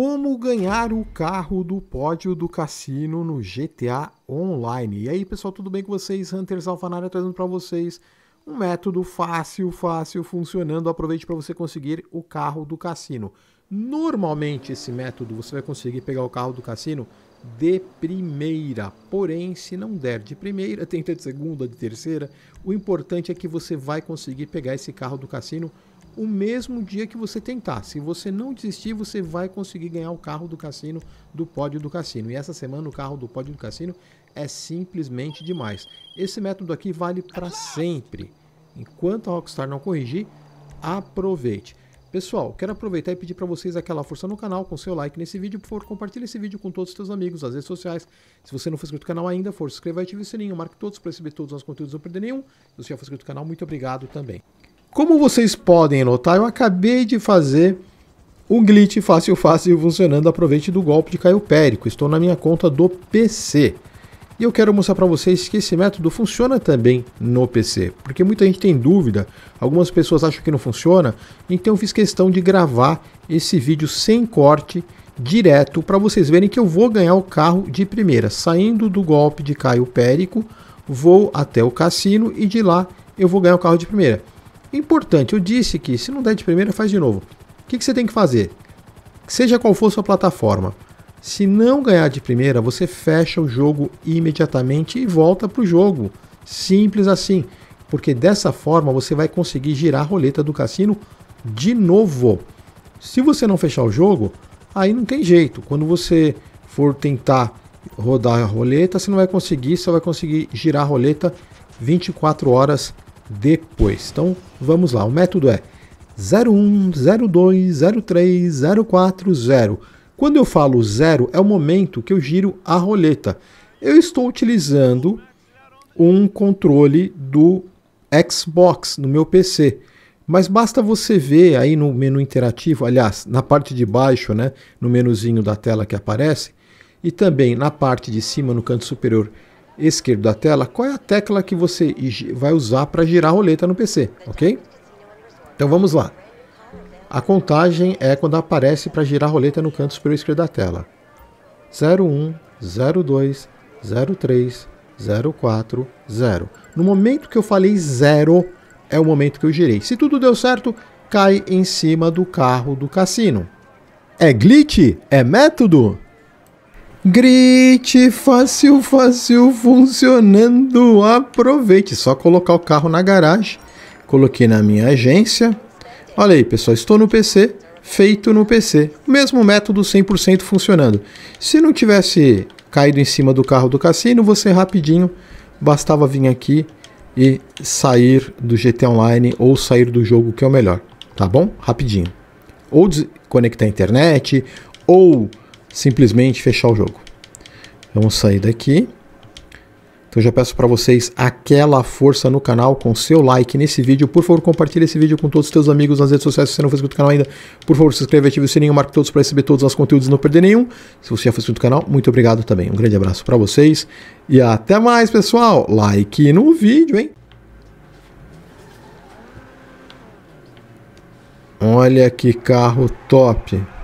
como ganhar o carro do pódio do cassino no GTA Online. E aí, pessoal, tudo bem com vocês? Hunters Alfanara trazendo para vocês um método fácil, fácil, funcionando. Aproveite para você conseguir o carro do cassino. Normalmente, esse método você vai conseguir pegar o carro do cassino de primeira. Porém, se não der de primeira, tenta de segunda, de terceira. O importante é que você vai conseguir pegar esse carro do cassino o mesmo dia que você tentar. Se você não desistir, você vai conseguir ganhar o carro do cassino, do pódio do cassino. E essa semana o carro do pódio do cassino é simplesmente demais. Esse método aqui vale para sempre. Enquanto a Rockstar não corrigir, aproveite. Pessoal, quero aproveitar e pedir para vocês aquela força no canal com seu like nesse vídeo. Por favor, compartilhe esse vídeo com todos os seus amigos nas redes sociais. Se você não for inscrito no canal ainda, for se inscreva e ative o sininho. Marque todos para receber todos os nossos conteúdos, não perder nenhum. Se você já for inscrito no canal, muito obrigado também. Como vocês podem notar, eu acabei de fazer um glitch fácil fácil funcionando aproveite do golpe de Caio Périco. Estou na minha conta do PC. E eu quero mostrar para vocês que esse método funciona também no PC, porque muita gente tem dúvida, algumas pessoas acham que não funciona, então eu fiz questão de gravar esse vídeo sem corte, direto, para vocês verem que eu vou ganhar o carro de primeira, saindo do golpe de Caio Périco, vou até o cassino e de lá eu vou ganhar o carro de primeira. Importante, eu disse que se não der de primeira, faz de novo. O que, que você tem que fazer? Seja qual for sua plataforma, se não ganhar de primeira, você fecha o jogo imediatamente e volta para o jogo. Simples assim, porque dessa forma você vai conseguir girar a roleta do cassino de novo. Se você não fechar o jogo, aí não tem jeito. Quando você for tentar rodar a roleta, você não vai conseguir, só vai conseguir girar a roleta 24 horas depois. Então vamos lá, o método é 01, 02, 03, 040. Quando eu falo zero, é o momento que eu giro a roleta. Eu estou utilizando um controle do Xbox no meu PC. Mas basta você ver aí no menu interativo, aliás, na parte de baixo, né, no menuzinho da tela que aparece, e também na parte de cima, no canto superior esquerdo da tela qual é a tecla que você vai usar para girar a roleta no PC, ok? Então vamos lá. A contagem é quando aparece para girar a roleta no canto superior esquerdo da tela. 01, 02, 03, 04, 0. No momento que eu falei 0, é o momento que eu girei. Se tudo deu certo, cai em cima do carro do cassino. É glitch? É método? Grite fácil, fácil, funcionando. Aproveite. Só colocar o carro na garagem. Coloquei na minha agência. Olha aí, pessoal. Estou no PC. Feito no PC. Mesmo método 100% funcionando. Se não tivesse caído em cima do carro do cassino, você rapidinho bastava vir aqui e sair do GT Online ou sair do jogo, que é o melhor. Tá bom? Rapidinho. Ou desconectar a internet, ou simplesmente fechar o jogo. Vamos sair daqui. Então já peço para vocês aquela força no canal com seu like nesse vídeo. Por favor, compartilhe esse vídeo com todos os seus amigos nas redes sociais se você não for inscrito no canal ainda. Por favor, se inscreva, ative o sininho, marque todos para receber todos os nossos conteúdos e não perder nenhum. Se você já for inscrito no canal, muito obrigado também. Um grande abraço para vocês e até mais, pessoal. Like no vídeo, hein? Olha que carro top!